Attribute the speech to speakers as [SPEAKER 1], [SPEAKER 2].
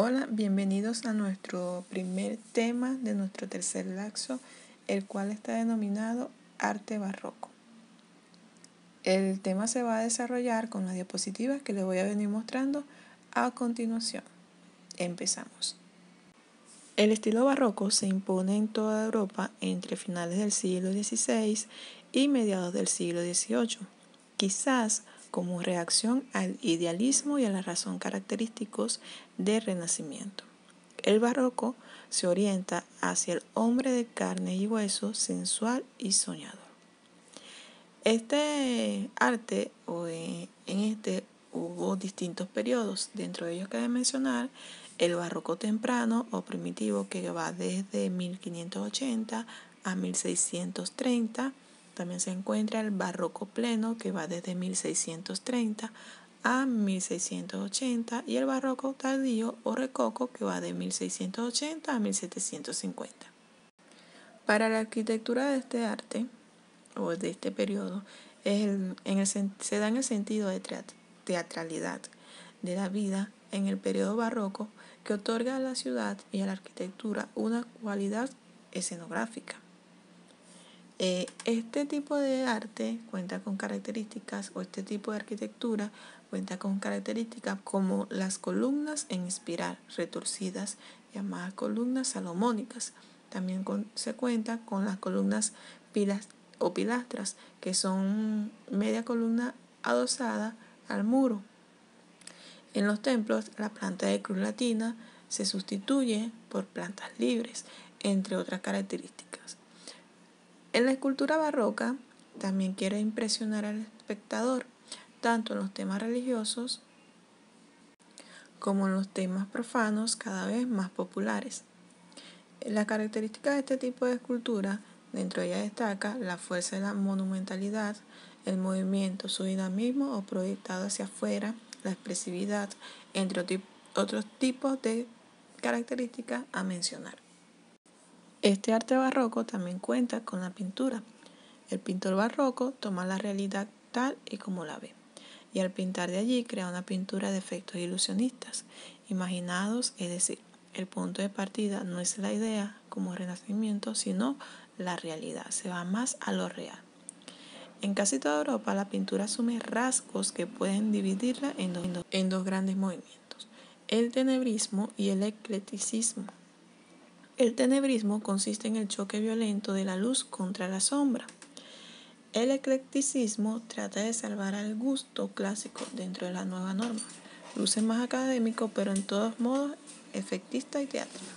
[SPEAKER 1] Hola, bienvenidos a nuestro primer tema de nuestro tercer laxo, el cual está denominado arte barroco. El tema se va a desarrollar con las diapositivas que les voy a venir mostrando a continuación. Empezamos. El estilo barroco se impone en toda Europa entre finales del siglo XVI y mediados del siglo XVIII. Quizás como reacción al idealismo y a la razón característicos del Renacimiento. El barroco se orienta hacia el hombre de carne y hueso, sensual y soñador. Este arte, o eh, en este hubo distintos periodos, dentro de ellos cabe mencionar el barroco temprano o primitivo que va desde 1580 a 1630, también se encuentra el barroco pleno que va desde 1630 a 1680 y el barroco tardío o recoco que va de 1680 a 1750. Para la arquitectura de este arte o de este periodo en se da en el sentido de teatralidad de la vida en el periodo barroco que otorga a la ciudad y a la arquitectura una cualidad escenográfica. Eh, este tipo de arte cuenta con características o este tipo de arquitectura cuenta con características como las columnas en espiral retorcidas, llamadas columnas salomónicas. También se cuenta con las columnas pilas o pilastras, que son media columna adosada al muro. En los templos, la planta de cruz latina se sustituye por plantas libres, entre otras características. En la escultura barroca también quiere impresionar al espectador, tanto en los temas religiosos como en los temas profanos cada vez más populares. La característica de este tipo de escultura, dentro de ella destaca la fuerza de la monumentalidad, el movimiento, su dinamismo o proyectado hacia afuera, la expresividad, entre otros tipos de características a mencionar. Este arte barroco también cuenta con la pintura. El pintor barroco toma la realidad tal y como la ve, y al pintar de allí crea una pintura de efectos ilusionistas, imaginados, es decir, el punto de partida no es la idea como renacimiento, sino la realidad, se va más a lo real. En casi toda Europa la pintura asume rasgos que pueden dividirla en dos, grandes movimientos, el tenebrismo y el eclecticismo. El tenebrismo consiste en el choque violento de la luz contra la sombra. El eclecticismo trata de salvar al gusto clásico dentro de la nueva norma. Luce más académico, pero en todos modos efectista y teatral.